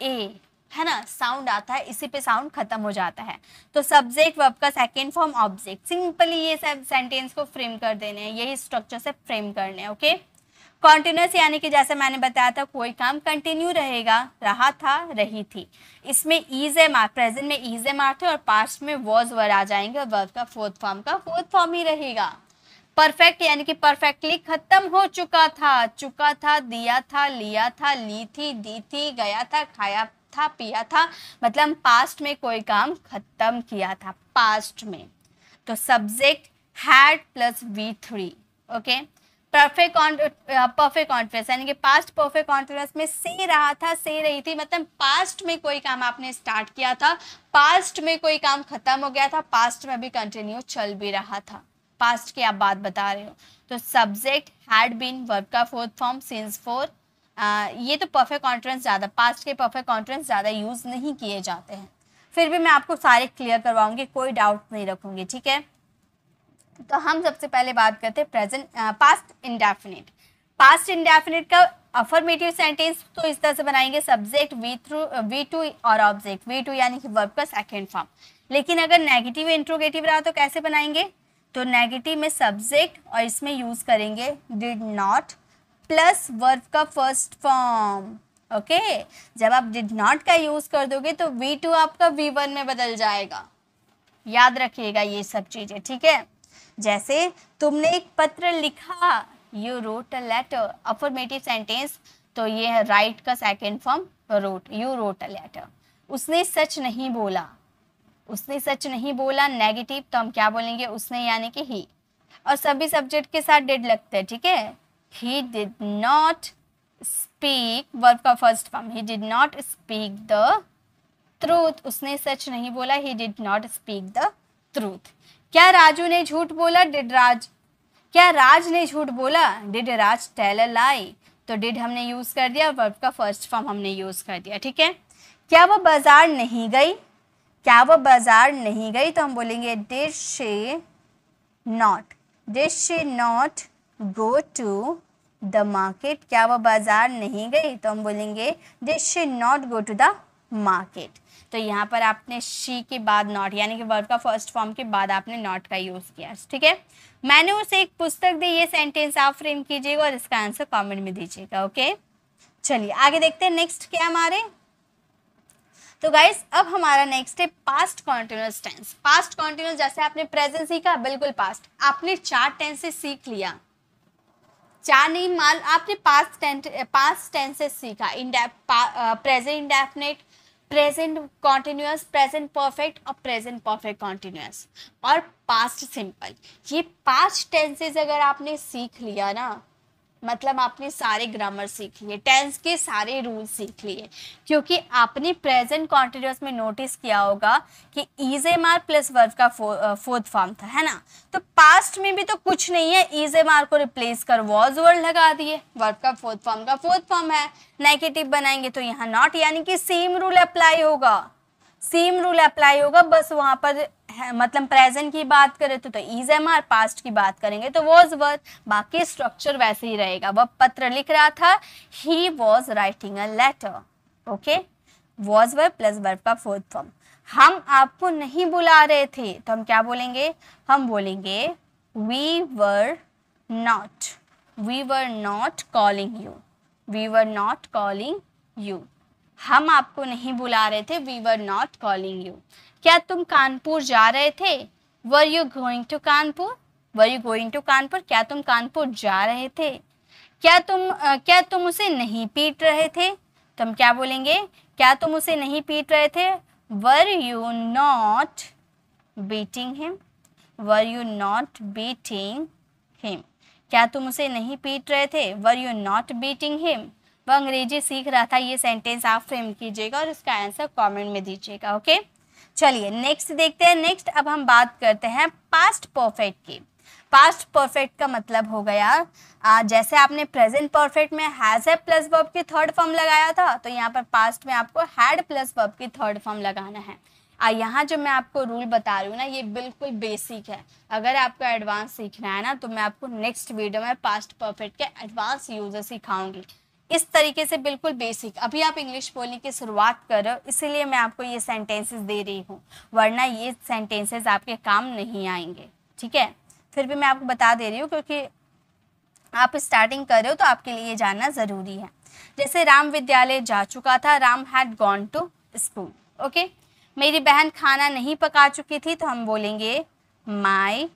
ए है ना साउंड आता है इसी पे साउंड खत्म हो जाता है तो सब्जेक्ट वर्ब का सेकेंड फॉर्म ऑब्जेक्ट सिंपली ये सब सेंटेंस को फ्रेम कर देने हैं यही स्ट्रक्चर से फ्रेम करने हैं ओके कॉन्टिन्यूस यानी कि जैसे मैंने बताया था कोई काम कंटिन्यू रहेगा रहा था रही थी इसमें ईज एम आर प्रेजेंट में ईज एम आर थे और पास्ट में वॉज वर आ जाएंगे वर्ब का फोर्थ फॉर्म का फोर्थ फॉर्म ही रहेगा परफेक्ट यानी कि परफेक्टली खत्म हो चुका था चुका था दिया था लिया था ली थी दी थी गया था खाया था पिया था मतलब पास्ट में कोई काम खत्म किया था पास्ट में तो subject had plus V three okay perfect perfect conference यानी कि पास्ट परफेक्ट कॉन्फ्रेंस में से रहा था से रही थी मतलब पास्ट में कोई काम आपने स्टार्ट किया था पास्ट में कोई काम खत्म हो गया था पास्ट में भी कंटिन्यू चल भी रहा था पास्ट की आप बात बता रहे हो तो सब्जेक्ट हैड बीन वर्ब का फोर्थ फॉर्म सिंस फोर ये तो परफेक्ट कॉन्ट्रेंस ज़्यादा पास्ट के परफेक्ट कॉन्ट्रेंस ज़्यादा यूज़ नहीं किए जाते हैं फिर भी मैं आपको सारे क्लियर करवाऊंगी कोई डाउट नहीं रखूंगी ठीक है तो हम सबसे पहले बात करते हैं present past indefinite past indefinite का अफर्मेटिव सेंटेंस तो इस तरह से बनाएंगे subject V through V two और ऑब्जेक्ट वी टू यानी कि वर्ब का सेकेंड फॉर्म लेकिन अगर नेगेटिव इंट्रोगेटिव रहा तो कैसे बनाएंगे तो नेगेटिव में सब्जेक्ट और इसमें यूज़ करेंगे डिड नॉट प्लस वर्ब का फर्स्ट फॉर्म ओके जब आप डिड नॉट का यूज़ कर दोगे तो वी टू आपका वी वन में बदल जाएगा याद रखिएगा ये सब चीज़ें ठीक है जैसे तुमने एक पत्र लिखा you wrote a letter affirmative sentence तो ये है राइट का second form wrote you wrote a letter उसने सच नहीं बोला उसने सच नहीं बोला नेगेटिव तो हम क्या बोलेंगे उसने यानी कि ही और सभी सब्जेक्ट के साथ डिड लगते हैं ठीक है he did not speak verb का first form he did not speak the truth उसने सच नहीं बोला he did not speak the truth क्या राजू ने झूठ बोला डिड राज क्या राज ने झूठ बोला डिड राज टेल अ लाई तो डिड हमने यूज़ कर दिया वर्ब का फर्स्ट फॉर्म हमने यूज़ कर दिया ठीक है क्या वो बाजार नहीं गई क्या वो बाज़ार नहीं गई तो हम बोलेंगे did she not did she not go to the market क्या वो बाज़ार नहीं गई तो हम बोलेंगे did she not go to the market तो यहाँ पर आपने शी के बाद नॉट यानी कि वर्ब का फर्स्ट फॉर्म के बाद आपने नॉट का यूज़ किया ठीक है मैंने उसे एक पुस्तक दी ये सेंटेंस आप फ्रेम कीजिएगा और इसका आंसर कमेंट में दीजिएगा ओके चलिए आगे देखते हैं नेक्स्ट क्या हमारे तो गाइस अब हमारा नेक्स्ट है past continuous tense past continuous जैसे आपने प्रेजेंट सीखा बिल्कुल पास्ट आपने चार टेंसेस सीख लिया चार नहीं माल आपने पास्ट टेंस पास्ट टेंसेस सीखा in present indefinite present continuous present perfect और प्रेजेंट परफेक्ट कॉन्टिन्यूस और पास्ट सिंपल ये पास्ट टेंसेज अगर आपने सीख लिया ना मतलब आपने सारे ग्रामर सीख लिए टेंस के सारे रूल सीख लिए क्योंकि आपने प्रेजेंट कॉन्टिन्यूस में नोटिस किया होगा कि is am are plus verb का फोर्थ फॉर्म था है ना तो पास्ट में भी तो कुछ नहीं है ईज एम आर को रिप्लेस कर वॉज वर्ड लगा दिए वर्ब का फोर्थ फॉर्म का फोर्थ फॉर्म है नेगेटिव बनाएंगे तो यहाँ नॉट यानी कि सेम रूल अप्लाई होगा सेम रूल अप्लाई होगा बस वहां पर मतलब प्रेजेंट की बात करें तो, तो इज एम आर पास्ट की बात करेंगे तो वॉज वर्थ बाकी स्ट्रक्चर वैसे ही रहेगा वह पत्र लिख रहा था he was writing a letter okay was verb plus verb का फोर्थ फॉर्म हम आपको नहीं बुला रहे थे तो हम क्या बोलेंगे हम बोलेंगे we were not we were not calling you we were not calling you हम आपको नहीं बुला रहे थे we were not calling you क्या तुम कानपुर जा रहे थे were you going to Kanpur were you going to Kanpur क्या तुम कानपुर जा रहे थे क्या तुम आ, क्या तुम उसे नहीं पीट रहे थे तो हम क्या बोलेंगे क्या तुम उसे नहीं पीट रहे थे were you not beating him were you not beating him क्या तुम उसे नहीं पीट रहे थे were you not beating him वह अंग्रेजी सीख रहा था ये सेंटेंस आप फ्रेम कीजिएगा और उसका आंसर कमेंट में दीजिएगा ओके चलिए नेक्स्ट देखते हैं नेक्स्ट अब हम बात करते हैं पास्ट परफेक्ट की पास्ट परफेक्ट का मतलब हो गया आ, जैसे आपने प्रेजेंट परफेक्ट में हैज़ है प्लस वर्ब की थर्ड फॉर्म लगाया था तो यहाँ पर पास्ट में आपको हैड प्लस वर्ब की थर्ड फॉर्म लगाना है आ यहाँ जो मैं आपको रूल बता रही हूँ ना ये बिल्कुल बेसिक है अगर आपको एडवांस सीखना है ना तो मैं आपको नेक्स्ट वीडियो में पास्ट परफेक्ट के एडवांस यूजर सिखाऊंगी इस तरीके से बिल्कुल बेसिक अभी आप इंग्लिश बोलने की शुरुआत कर रहे हो इसीलिए मैं आपको ये सेंटेंसेस दे रही हूँ वरना ये सेंटेंसेस आपके काम नहीं आएंगे ठीक है फिर भी मैं आपको बता दे रही हूँ क्योंकि आप स्टार्टिंग कर रहे हो तो आपके लिए जानना ज़रूरी है जैसे राम विद्यालय जा चुका था Ram had gone to school okay मेरी बहन खाना नहीं पका चुकी थी तो हम बोलेंगे माई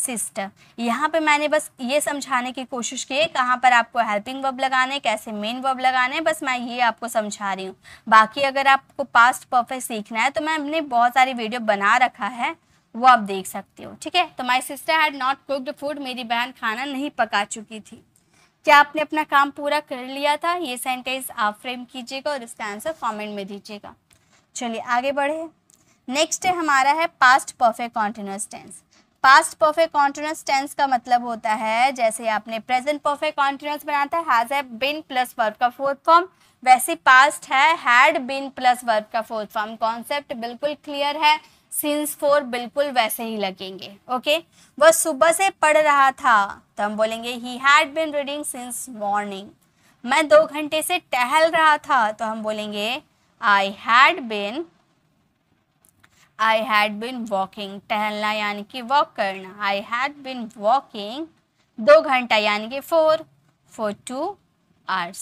सिस्टर यहाँ पे मैंने बस ये समझाने की कोशिश की है कहाँ पर आपको हेल्पिंग वर्ब लगाने कैसे मेन वर्ब लगाने बस मैं ये आपको समझा रही हूँ बाकी अगर आपको पास्ट परफेक्ट सीखना है तो मैंने बहुत सारी वीडियो बना रखा है वो आप देख सकते हो ठीक है तो my sister had not cooked food मेरी बहन खाना नहीं पका चुकी थी क्या आपने अपना काम पूरा कर लिया था ये सेंटेंस आप फ्रेम कीजिएगा और इसका आंसर कमेंट में दीजिएगा चलिए आगे बढ़े नेक्स्ट हमारा है past perfect continuous tense past perfect continuous tense का मतलब होता है जैसे आपने प्रेजेंट परफेक्ट कॉन्टिन्यूस बनाता है has have been plus verb का फोर्थ फॉर्म वैसे पास्ट है हैड बिन प्लस वर्ब का फोर्थ फॉर्म कॉन्सेप्ट बिल्कुल क्लियर है सिंस फोर बिल्कुल वैसे ही लगेंगे ओके वह सुबह से पढ़ रहा था तो हम बोलेंगे he had been reading since morning मैं दो घंटे से टहल रहा था तो हम बोलेंगे I had been I had been walking टहलना यानी कि वॉक करना आई हैड बिन वॉकिंग दो घंटा यानी कि फोर फॉर टू आवर्स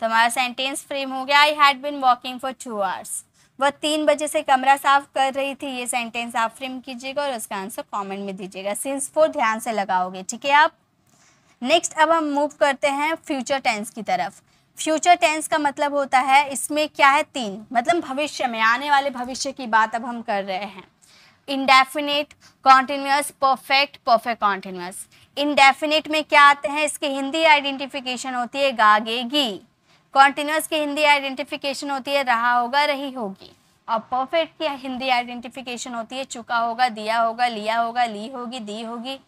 तो हमारा सेंटेंस फ्रेम हो गया I had been walking for two hours वह तीन बजे से कमरा साफ कर रही थी ये सेंटेंस आप फ्रेम कीजिएगा और उसका आंसर कमेंट में दीजिएगा सिंस फोर ध्यान से लगाओगे ठीक है आप नेक्स्ट अब हम मूव करते हैं फ्यूचर टेंस की तरफ फ्यूचर टेंस का मतलब होता है इसमें क्या है तीन मतलब भविष्य में आने वाले भविष्य की बात अब हम कर रहे हैं indefinite continuous perfect perfect continuous indefinite में क्या आते हैं इसके हिंदी आइडेंटिफिकेशन होती है गागेगी कॉन्टिन्यूस की हिंदी आइडेंटिफिकेशन होती है रहा होगा रही होगी और परफेक्ट की हिंदी आइडेंटिफिकेशन होती है चुका होगा दिया होगा लिया होगा ली होगी दी होगी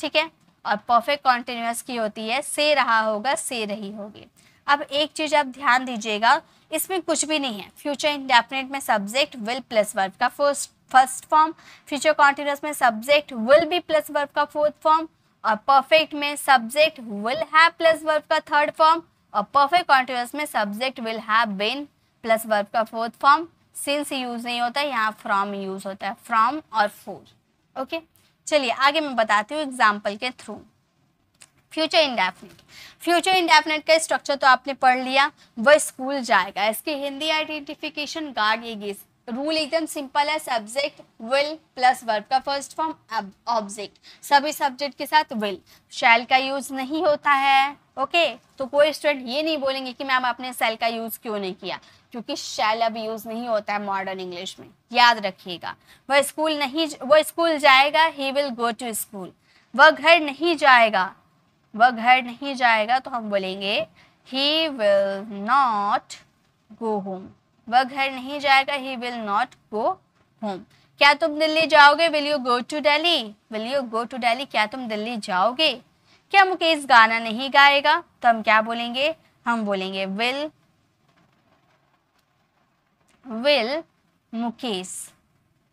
ठीक है और परफेक्ट कॉन्टिन्यूस की होती है से रहा होगा से रही होगी अब एक चीज आप ध्यान दीजिएगा इसमें कुछ भी नहीं है फ्यूचर इंडेफिनेट में सब्जेक्ट विल प्लस वर्ब का first first form future continuous में subject will be plus verb का फोर्थ फॉर्म और परफेक्ट में subject will have plus verb का थर्ड फॉर्म और परफेक्ट कॉन्टिन्यूस में subject will have been plus verb का fourth form since use नहीं होता यहाँ फ्रॉम यूज होता है फ्रॉम और फोर ओके चलिए आगे मैं बताती हूँ एग्जाम्पल के through future indefinite future indefinite का स्ट्रक्चर तो आपने पढ़ लिया वह स्कूल जाएगा इसकी हिंदी आइडेंटिफिकेशन गार्ड एगेस रूल एकदम सिंपल है सब्जेक्ट विल प्लस वर्ब का फर्स्ट फॉर्म ऑब्जेक्ट सभी सब्जेक्ट के साथ विल शैल का यूज नहीं होता है ओके okay, तो कोई स्टूडेंट ये नहीं बोलेंगे कि मैम आपने सेल का यूज क्यों नहीं किया क्योंकि शैल अब यूज नहीं होता है मॉडर्न इंग्लिश में याद रखिएगा वह स्कूल नहीं वह स्कूल जाएगा he will go to school वह घर नहीं जाएगा वह घर नहीं जाएगा तो हम बोलेंगे he will not go home वह घर नहीं जाएगा he will not go home क्या तुम दिल्ली जाओगे will you go to Delhi will you go to Delhi क्या तुम दिल्ली जाओगे क्या मुकेश गाना नहीं गाएगा तो हम क्या बोलेंगे हम बोलेंगे will will Mukesh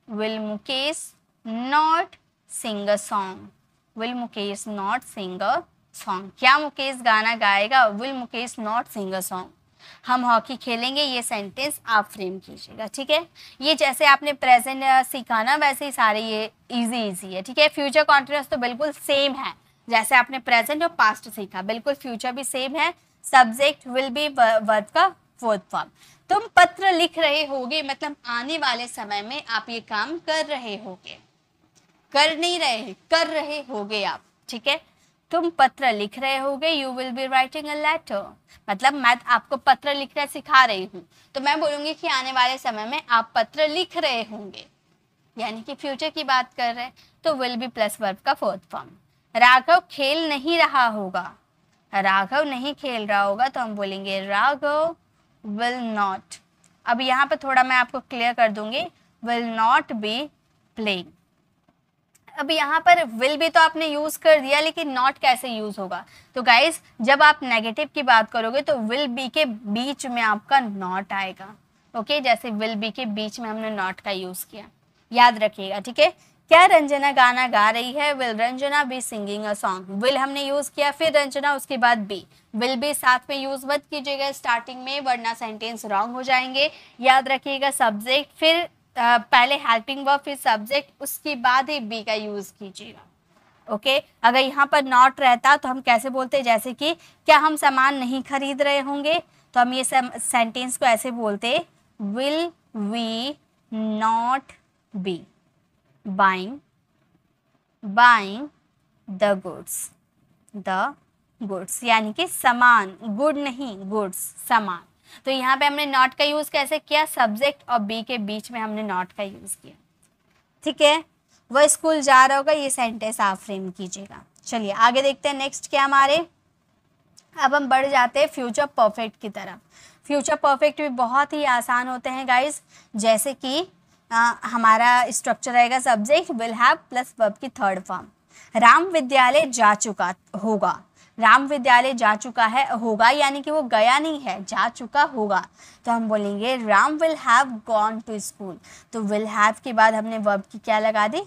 will Mukesh not sing a song will Mukesh not sing a song क्या मुकेश गाना गाएगा will Mukesh not sing a song हम हॉकी खेलेंगे ये सेंटेंस आप फ्रेम कीजिएगा ठीक है ये जैसे आपने प्रेजेंट सीखा ना वैसे ही सारे ये इजी इजी है ठीक है फ्यूचर कॉन्टिन्यूस तो बिल्कुल सेम है जैसे आपने प्रेजेंट और पास्ट सीखा बिल्कुल फ्यूचर भी सेम है सब्जेक्ट विल बी वर्ड का फोर्थ फॉर्म तुम पत्र लिख रहे होगे मतलब आने वाले समय में आप ये काम कर रहे होगे कर नहीं रहे कर रहे होगे आप ठीक है तुम पत्र लिख रहे होगे you will be writing a letter मतलब मैं आपको पत्र लिखना सिखा रही हूँ तो मैं बोलूंगी कि आने वाले समय में आप पत्र लिख रहे होंगे यानी कि फ्यूचर की बात कर रहे हैं तो विल बी प्लस वर्ब का फोर्थ फॉर्म राघव खेल नहीं रहा होगा राघव नहीं खेल रहा होगा तो हम बोलेंगे राघव विल नॉट अब यहाँ पर थोड़ा मैं आपको क्लियर कर दूंगी विल नॉट बी प्लेइंग अब यहाँ पर विल भी तो आपने यूज़ कर दिया लेकिन नॉट कैसे यूज़ होगा तो गाइज जब आप नेगेटिव की बात करोगे तो विल बी के बीच में आपका नॉट आएगा ओके जैसे विल बी के बीच में हमने नॉट का यूज़ किया याद रखिएगा ठीक है क्या रंजना गाना गा रही है will Ranjana be singing a song will हमने यूज किया फिर रंजना उसके बाद बी विल बी साथ में यूज मत कीजिएगा स्टार्टिंग में वरना सेंटेंस रॉन्ग हो जाएंगे याद रखिएगा सब्जेक्ट फिर पहले हेल्पिंग वर्ब फिर सब्जेक्ट उसके बाद ही बी का यूज़ कीजिएगा ओके okay? अगर यहाँ पर नॉट रहता तो हम कैसे बोलते जैसे कि क्या हम सामान नहीं खरीद रहे होंगे तो हम ये सेंटेंस को ऐसे बोलते will we not be buying buying the goods the goods यानी कि सामान गुड नहीं गुड्स सामान तो यहाँ पे हमने नॉट का यूज़ कैसे किया सब्जेक्ट और बी के बीच में हमने नॉट का यूज़ किया ठीक है वह स्कूल जा रहा होगा ये सेंटेंस आप फ्रेम कीजिएगा चलिए आगे देखते हैं नेक्स्ट क्या हमारे अब हम बढ़ जाते हैं फ्यूचर परफेक्ट की तरफ फ्यूचर परफेक्ट भी बहुत ही आसान होते हैं गाइज जैसे कि आ, हमारा स्ट्रक्चर रहेगा subject will have plus verb की थर्ड फॉर्म राम विद्यालय जा चुका होगा राम विद्यालय जा चुका है होगा यानी कि वो गया नहीं है जा चुका होगा तो हम बोलेंगे Ram will have gone to school तो विल हैव के बाद हमने वर्ब की क्या लगा दी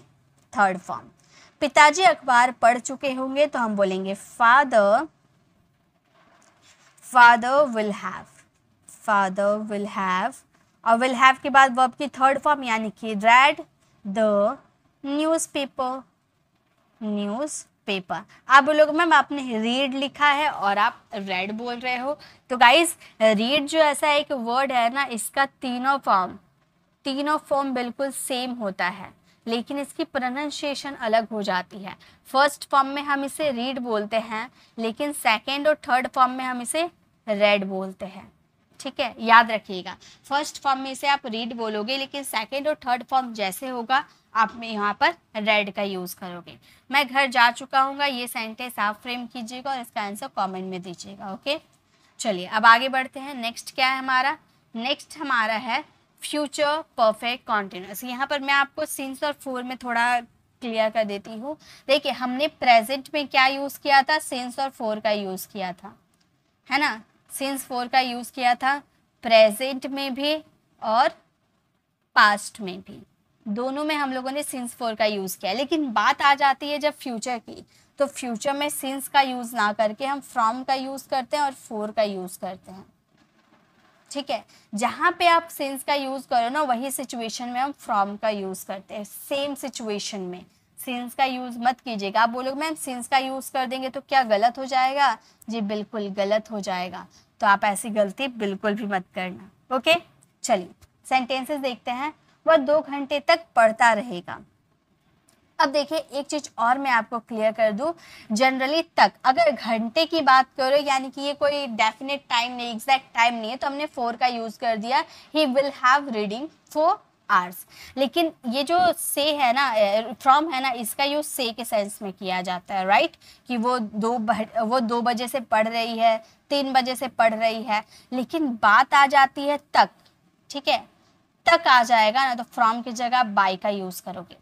थर्ड फॉर्म पिताजी अखबार पढ़ चुके होंगे तो हम बोलेंगे father father will have father will have और विल हैव के बाद वर्ब की थर्ड फॉर्म यानी कि read the newspaper news paper आप लोग मैम आपने रीड लिखा है और आप रेड बोल रहे हो तो गाइज रीड जो ऐसा एक वर्ड है ना इसका तीनों फॉर्म तीनों फॉर्म बिल्कुल सेम होता है लेकिन इसकी प्रोनाशिएशन अलग हो जाती है फर्स्ट फॉर्म में हम इसे रीड बोलते हैं लेकिन सेकेंड और थर्ड फॉर्म में हम इसे रेड बोलते हैं ठीक है याद रखिएगा फर्स्ट फॉर्म में से आप रीड बोलोगे लेकिन सेकेंड और थर्ड फॉर्म जैसे होगा आप में यहाँ पर रेड का यूज़ करोगे मैं घर जा चुका हूँ ये सेंटेंस आप फ्रेम कीजिएगा और इसका आंसर कमेंट में दीजिएगा ओके चलिए अब आगे बढ़ते हैं नेक्स्ट क्या है हमारा नेक्स्ट हमारा है फ्यूचर परफेक्ट कॉन्टिन्यूस यहाँ पर मैं आपको सीन्स और फोर में थोड़ा क्लियर कर देती हूँ देखिए हमने प्रेजेंट में क्या यूज़ किया था सेंस और फोर का यूज़ किया था है ना सिंस फोर का यूज़ किया था प्रेजेंट में भी और पास्ट में भी दोनों में हम लोगों ने सिंस फोर का यूज़ किया लेकिन बात आ जाती है जब फ्यूचर की तो फ्यूचर में सिंस का यूज़ ना करके हम फ्रॉम का यूज़ करते हैं और फोर का यूज़ करते हैं ठीक है जहाँ पे आप सिंस का यूज़ करो ना वही सिचुएशन में हम फ्रॉम का यूज़ करते हैं सेम सिचुएशन में सीन्स का यूज़ मत कीजिएगा आप बोलोगे मैम सीन्स का यूज़ कर देंगे तो क्या गलत हो जाएगा जी बिल्कुल गलत हो जाएगा तो आप ऐसी गलती बिल्कुल भी मत करना ओके चलिए सेंटेंसेस देखते हैं वह दो घंटे तक पढ़ता रहेगा अब देखिए एक चीज़ और मैं आपको क्लियर कर दूं जनरली तक अगर घंटे की बात करो यानी कि ये कोई डेफिनेट टाइम नहीं एग्जैक्ट टाइम नहीं है तो हमने फोर का यूज़ कर दिया he will have reading for hours लेकिन ये जो से है ना फ्रॉम है ना इसका यूज से के सेंस में किया जाता है राइट right? कि वो दो वो दो बजे से पढ़ रही है तीन बजे से पढ़ रही है लेकिन बात आ जाती है तक ठीक है तक आ जाएगा ना तो फ्रॉम की जगह बाई का यूज़ करोगे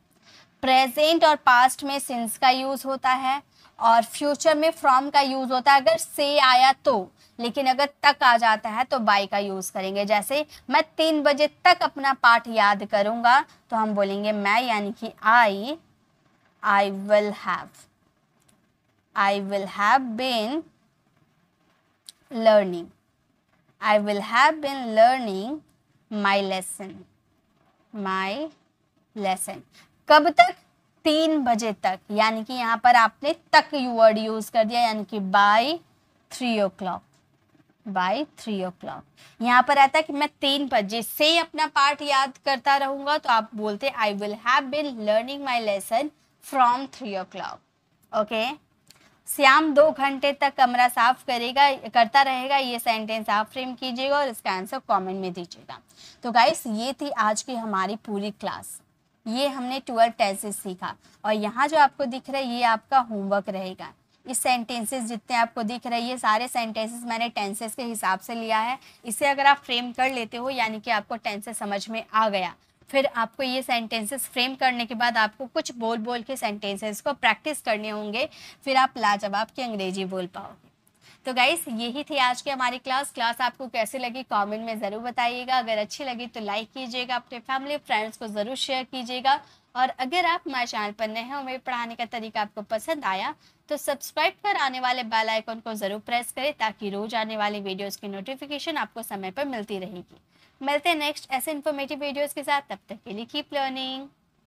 प्रेजेंट और पास्ट में सिंस का यूज़ होता है और फ्यूचर में फ्रॉम का यूज़ होता है अगर से आया तो लेकिन अगर तक आ जाता है तो बाई का यूज़ करेंगे जैसे मैं तीन बजे तक अपना पाठ याद करूंगा तो हम बोलेंगे मैं यानी कि I I will have I will have been learning I will have been learning my lesson. My lesson. कब तक तीन बजे तक यानी कि यहाँ पर आपने तक वर्ड यूज़ कर दिया यानी कि by three o'clock by three o'clock यहाँ पर आता है कि मैं तीन बजे से अपना पार्ट याद करता रहूंगा तो आप बोलते I will have been learning my lesson from three o'clock okay Shyam दो घंटे तक कमरा साफ करेगा करता रहेगा ये सेंटेंस आप फ्रेम कीजिएगा और इसका आंसर कमेंट में दीजिएगा तो गाइस ये थी आज की हमारी पूरी क्लास ये हमने ट्वेल्थ टेस्ट सीखा और यहाँ जो आपको दिख रहा है ये आपका होमवर्क रहेगा इस सेंटेंसेस जितने आपको दिख रही है सारे सेंटेंसेस मैंने टेंसेस के हिसाब से लिया है इसे अगर आप फ्रेम कर लेते हो यानी कि आपको टेंसेस समझ में आ गया फिर आपको ये सेंटेंसेस फ्रेम करने के बाद आपको कुछ बोल बोल के सेंटेंसेस को प्रैक्टिस करने होंगे फिर आप लाजवाब की अंग्रेजी बोल पाओगे तो गाइस यही थी आज की हमारी क्लास क्लास आपको कैसी लगी कमेंट में ज़रूर बताइएगा अगर अच्छी लगी तो लाइक कीजिएगा अपने फैमिली फ्रेंड्स को ज़रूर शेयर कीजिएगा और अगर आप हमारे चैनल पर नए हैं और मेरे पढ़ाने का तरीका आपको पसंद आया तो सब्सक्राइब कर आने वाले बेल आइकन को ज़रूर प्रेस करें ताकि रोज आने वाली वीडियोस की नोटिफिकेशन आपको समय पर मिलती रहेगी मिलते हैं नेक्स्ट ऐसे इन्फॉर्मेटिव वीडियोस के साथ तब तक के लिए कीप लर्निंग